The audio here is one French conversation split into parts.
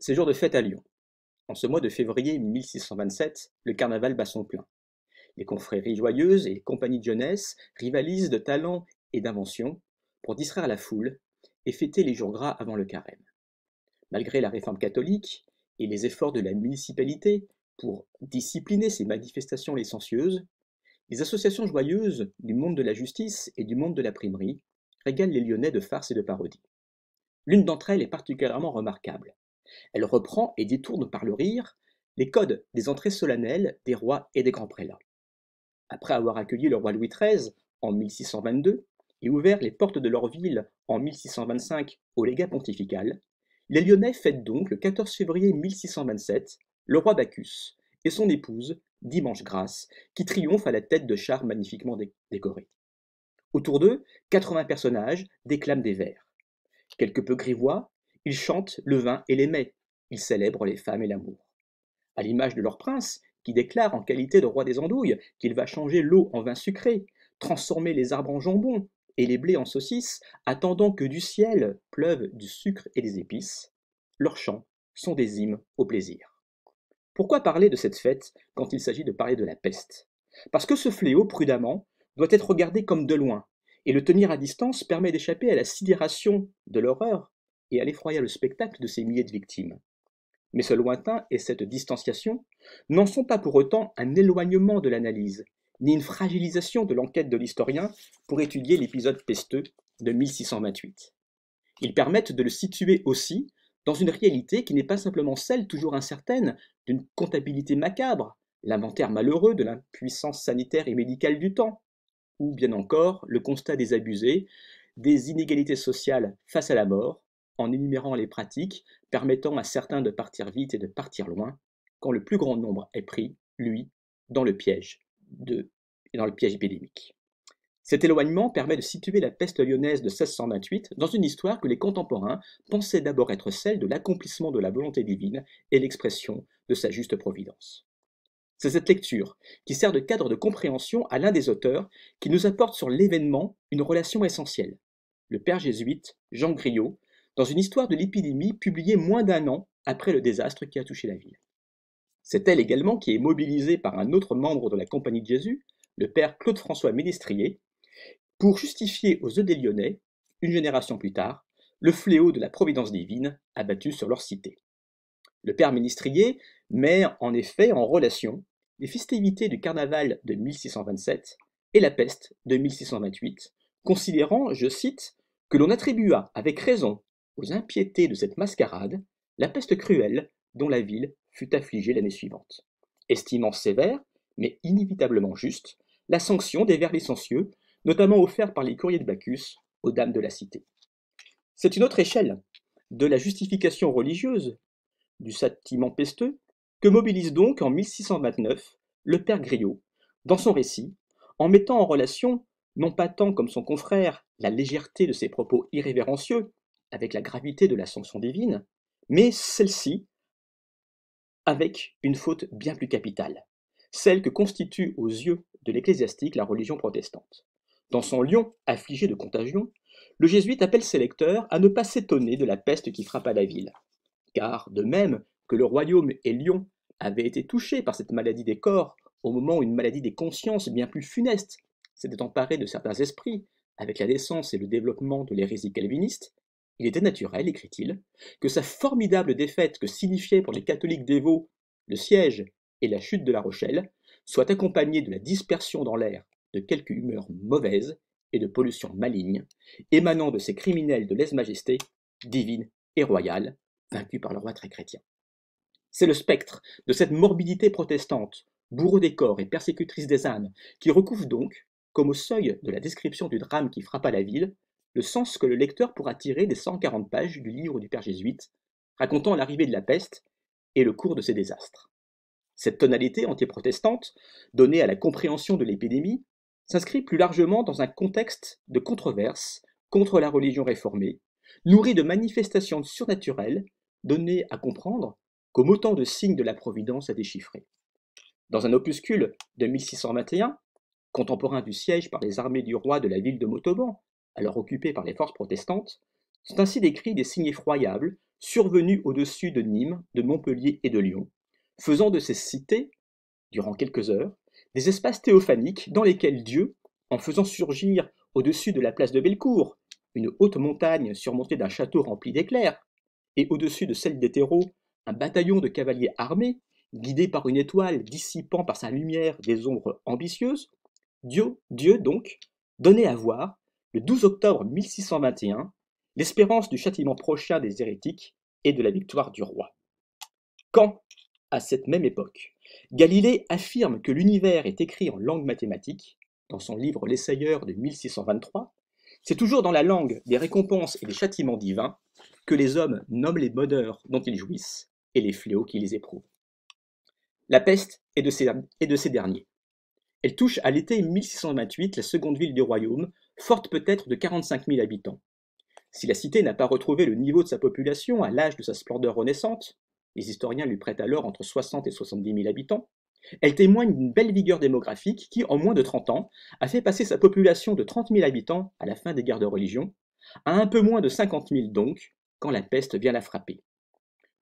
Ces jours de fête à Lyon. En ce mois de février 1627, le carnaval bat son plein. Les confréries joyeuses et les compagnies de jeunesse rivalisent de talent et d'invention pour distraire la foule et fêter les jours gras avant le carême. Malgré la réforme catholique et les efforts de la municipalité pour discipliner ces manifestations licencieuses, les associations joyeuses du monde de la justice et du monde de la primerie régalent les Lyonnais de farces et de parodies. L'une d'entre elles est particulièrement remarquable, elle reprend et détourne par le rire les codes des entrées solennelles des rois et des grands prélats. Après avoir accueilli le roi Louis XIII en 1622 et ouvert les portes de leur ville en 1625 au légat pontifical, les Lyonnais fêtent donc le 14 février 1627 le roi Bacchus et son épouse, Dimanche Grasse, qui triomphe à la tête de chars magnifiquement décorés. Autour d'eux, 80 personnages déclament des vers. Quelque peu grivois, ils chantent le vin et les mets. Ils célèbrent les femmes et l'amour. À l'image de leur prince, qui déclare en qualité de roi des andouilles qu'il va changer l'eau en vin sucré, transformer les arbres en jambon et les blés en saucisses, attendant que du ciel pleuve du sucre et des épices, leurs chants sont des hymnes au plaisir. Pourquoi parler de cette fête quand il s'agit de parler de la peste Parce que ce fléau, prudemment, doit être regardé comme de loin, et le tenir à distance permet d'échapper à la sidération de l'horreur et à l'effroyable spectacle de ces milliers de victimes. Mais ce lointain et cette distanciation n'en sont pas pour autant un éloignement de l'analyse, ni une fragilisation de l'enquête de l'historien pour étudier l'épisode pesteux de 1628. Ils permettent de le situer aussi dans une réalité qui n'est pas simplement celle, toujours incertaine, d'une comptabilité macabre, l'inventaire malheureux de l'impuissance sanitaire et médicale du temps, ou bien encore le constat des abusés, des inégalités sociales face à la mort, en énumérant les pratiques, permettant à certains de partir vite et de partir loin, quand le plus grand nombre est pris, lui, dans le piège de, dans le piège épidémique. Cet éloignement permet de situer la peste lyonnaise de 1628 dans une histoire que les contemporains pensaient d'abord être celle de l'accomplissement de la volonté divine et l'expression de sa juste providence. C'est cette lecture qui sert de cadre de compréhension à l'un des auteurs qui nous apporte sur l'événement une relation essentielle. Le père jésuite Jean Griot dans une histoire de l'épidémie publiée moins d'un an après le désastre qui a touché la ville. C'est elle également qui est mobilisée par un autre membre de la Compagnie de Jésus, le père Claude-François Ministrier, pour justifier aux œufs des Lyonnais, une génération plus tard, le fléau de la providence divine abattu sur leur cité. Le père Ministrier met en effet en relation les festivités du carnaval de 1627 et la peste de 1628, considérant, je cite, que l'on attribua avec raison aux impiétés de cette mascarade la peste cruelle dont la ville fut affligée l'année suivante, estimant sévère, mais inévitablement juste, la sanction des vers licencieux, notamment offerts par les courriers de Bacchus aux dames de la cité. C'est une autre échelle, de la justification religieuse, du sentiment pesteux, que mobilise donc en 1629 le père Griot, dans son récit, en mettant en relation, non pas tant comme son confrère, la légèreté de ses propos irrévérencieux, avec la gravité de la sanction divine, mais celle-ci avec une faute bien plus capitale, celle que constitue aux yeux de l'ecclésiastique la religion protestante. Dans son lion affligé de contagion, le jésuite appelle ses lecteurs à ne pas s'étonner de la peste qui frappa la ville. Car, de même que le royaume et Lyon avaient été touchés par cette maladie des corps au moment où une maladie des consciences bien plus funeste s'était emparée de certains esprits avec la naissance et le développement de l'hérésie calviniste, il était naturel, écrit-il, que sa formidable défaite que signifiait pour les catholiques dévots le siège et la chute de La Rochelle soit accompagnée de la dispersion dans l'air de quelque humeur mauvaise et de pollution maligne, émanant de ces criminels de lèse-majesté, divine et royale, vaincus par le roi très chrétien. C'est le spectre de cette morbidité protestante, bourreau des corps et persécutrice des âmes, qui recouvre donc, comme au seuil de la description du drame qui frappa la ville, le sens que le lecteur pourra tirer des 140 pages du livre du Père Jésuite, racontant l'arrivée de la peste et le cours de ses désastres. Cette tonalité antiprotestante, donnée à la compréhension de l'épidémie, s'inscrit plus largement dans un contexte de controverse contre la religion réformée, nourrie de manifestations surnaturelles données à comprendre comme autant de signes de la Providence à déchiffrer. Dans un opuscule de 1621, contemporain du siège par les armées du roi de la ville de Montauban, alors occupés par les forces protestantes, sont ainsi décrits des signes effroyables survenus au-dessus de Nîmes, de Montpellier et de Lyon, faisant de ces cités, durant quelques heures, des espaces théophaniques dans lesquels Dieu, en faisant surgir au-dessus de la place de Bellecour une haute montagne surmontée d'un château rempli d'éclairs, et au-dessus de celle des terreaux, un bataillon de cavaliers armés, guidé par une étoile dissipant par sa lumière des ombres ambitieuses, Dieu, Dieu donc, donnait à voir 12 octobre 1621, l'espérance du châtiment prochain des hérétiques et de la victoire du roi. Quand, à cette même époque, Galilée affirme que l'univers est écrit en langue mathématique, dans son livre L'Essayeur de 1623, c'est toujours dans la langue des récompenses et des châtiments divins que les hommes nomment les bonheurs dont ils jouissent et les fléaux qui les éprouvent. La peste est de ces, est de ces derniers. Elle touche à l'été 1628 la seconde ville du royaume forte peut-être de 45 000 habitants. Si la cité n'a pas retrouvé le niveau de sa population à l'âge de sa splendeur renaissante, les historiens lui prêtent alors entre 60 et 70 000 habitants, elle témoigne d'une belle vigueur démographique qui, en moins de 30 ans, a fait passer sa population de 30 000 habitants à la fin des guerres de religion à un peu moins de 50 000 donc, quand la peste vient la frapper.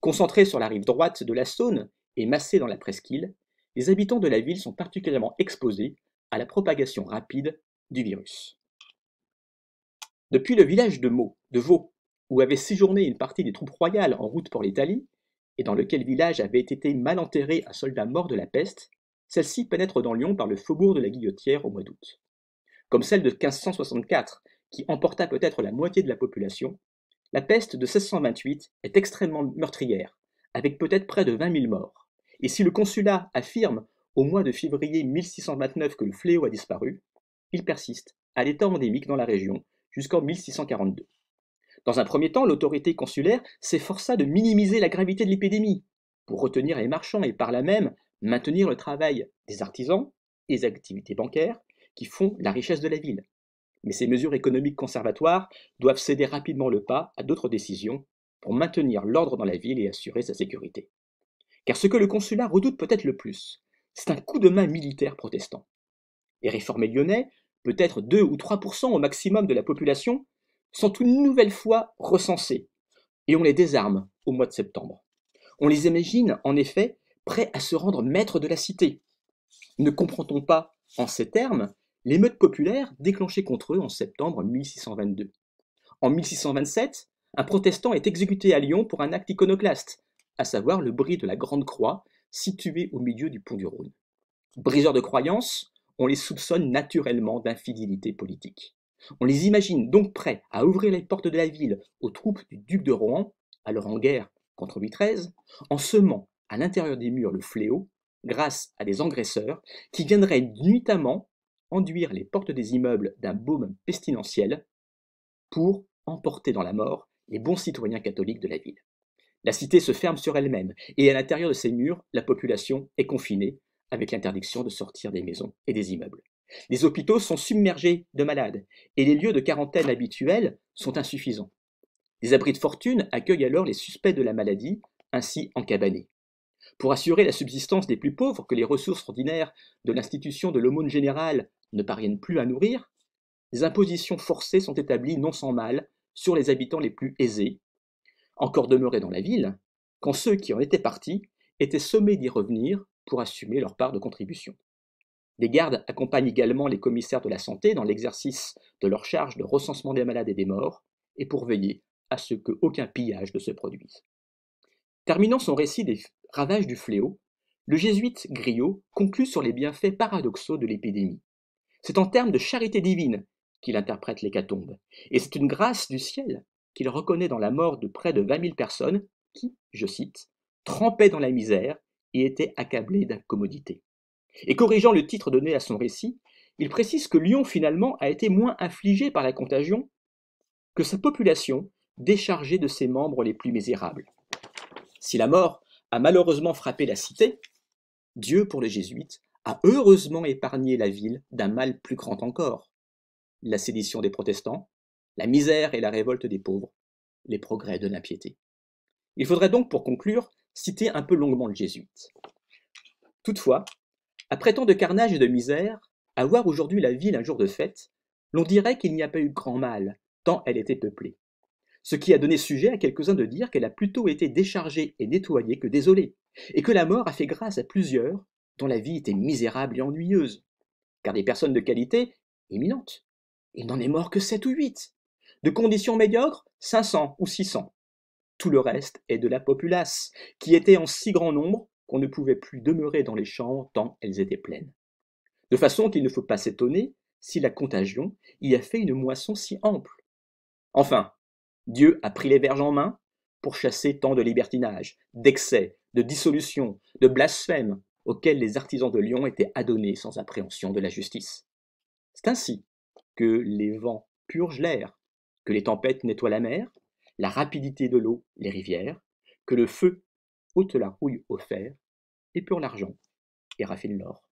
Concentrés sur la rive droite de la Saône et massés dans la presqu'île, les habitants de la ville sont particulièrement exposés à la propagation rapide du virus. Depuis le village de Meaux, de Vaux, où avait séjourné une partie des troupes royales en route pour l'Italie, et dans lequel village avait été mal enterré un soldat mort de la peste, celle-ci pénètre dans Lyon par le faubourg de la Guillotière au mois d'août. Comme celle de 1564, qui emporta peut-être la moitié de la population, la peste de 1628 est extrêmement meurtrière, avec peut-être près de 20 000 morts. Et si le consulat affirme au mois de février 1629 que le fléau a disparu, il persiste à l'état endémique dans la région jusqu'en 1642. Dans un premier temps, l'autorité consulaire s'efforça de minimiser la gravité de l'épidémie, pour retenir les marchands et par là même maintenir le travail des artisans et des activités bancaires qui font la richesse de la ville. Mais ces mesures économiques conservatoires doivent céder rapidement le pas à d'autres décisions pour maintenir l'ordre dans la ville et assurer sa sécurité. Car ce que le consulat redoute peut-être le plus, c'est un coup de main militaire protestant. et réformés lyonnais peut-être 2 ou 3% au maximum de la population, sont une nouvelle fois recensés, et on les désarme au mois de septembre. On les imagine, en effet, prêts à se rendre maîtres de la cité. Ne comprend-on pas, en ces termes, l'émeute populaire déclenchée contre eux en septembre 1622 En 1627, un protestant est exécuté à Lyon pour un acte iconoclaste, à savoir le bris de la Grande Croix, située au milieu du pont du Rhône. Briseur de croyances, on les soupçonne naturellement d'infidélité politique. On les imagine donc prêts à ouvrir les portes de la ville aux troupes du duc de Rohan, alors en guerre contre Louis XIII, en semant à l'intérieur des murs le fléau grâce à des engraisseurs qui viendraient nuitamment enduire les portes des immeubles d'un baume pestilentiel pour emporter dans la mort les bons citoyens catholiques de la ville. La cité se ferme sur elle-même et à l'intérieur de ses murs, la population est confinée avec l'interdiction de sortir des maisons et des immeubles. Les hôpitaux sont submergés de malades et les lieux de quarantaine habituels sont insuffisants. Les abris de fortune accueillent alors les suspects de la maladie, ainsi encabanés. Pour assurer la subsistance des plus pauvres que les ressources ordinaires de l'institution de l'aumône générale ne parviennent plus à nourrir, des impositions forcées sont établies non sans mal sur les habitants les plus aisés, encore demeurés dans la ville, quand ceux qui en étaient partis étaient sommés d'y revenir pour assumer leur part de contribution. Des gardes accompagnent également les commissaires de la santé dans l'exercice de leur charge de recensement des malades et des morts, et pour veiller à ce qu'aucun pillage ne se produise. Terminant son récit des ravages du fléau, le jésuite Griot conclut sur les bienfaits paradoxaux de l'épidémie. C'est en termes de charité divine qu'il interprète l'hécatombe, et c'est une grâce du ciel qu'il reconnaît dans la mort de près de 20 000 personnes qui, je cite, trempaient dans la misère et était accablé d'incommodités. Et corrigeant le titre donné à son récit, il précise que Lyon finalement a été moins affligé par la contagion que sa population déchargée de ses membres les plus misérables. Si la mort a malheureusement frappé la cité, Dieu pour les jésuites a heureusement épargné la ville d'un mal plus grand encore. La sédition des protestants, la misère et la révolte des pauvres, les progrès de l'impiété. Il faudrait donc, pour conclure, citer un peu longuement le jésuite. Toutefois, après tant de carnage et de misère, à voir aujourd'hui la ville un jour de fête, l'on dirait qu'il n'y a pas eu grand mal, tant elle était peuplée. Ce qui a donné sujet à quelques-uns de dire qu'elle a plutôt été déchargée et nettoyée que désolée, et que la mort a fait grâce à plusieurs dont la vie était misérable et ennuyeuse. Car des personnes de qualité, éminentes, il n'en est mort que sept ou huit. De conditions médiocres, cinq cents ou six cents. Tout le reste est de la populace, qui était en si grand nombre qu'on ne pouvait plus demeurer dans les chambres tant elles étaient pleines. De façon qu'il ne faut pas s'étonner si la contagion y a fait une moisson si ample. Enfin, Dieu a pris les verges en main pour chasser tant de libertinage, d'excès, de dissolution, de blasphème auxquels les artisans de Lyon étaient adonnés sans appréhension de la justice. C'est ainsi que les vents purgent l'air, que les tempêtes nettoient la mer, la rapidité de l'eau, les rivières, que le feu ôte la rouille au fer, épure l'argent et raffine l'or.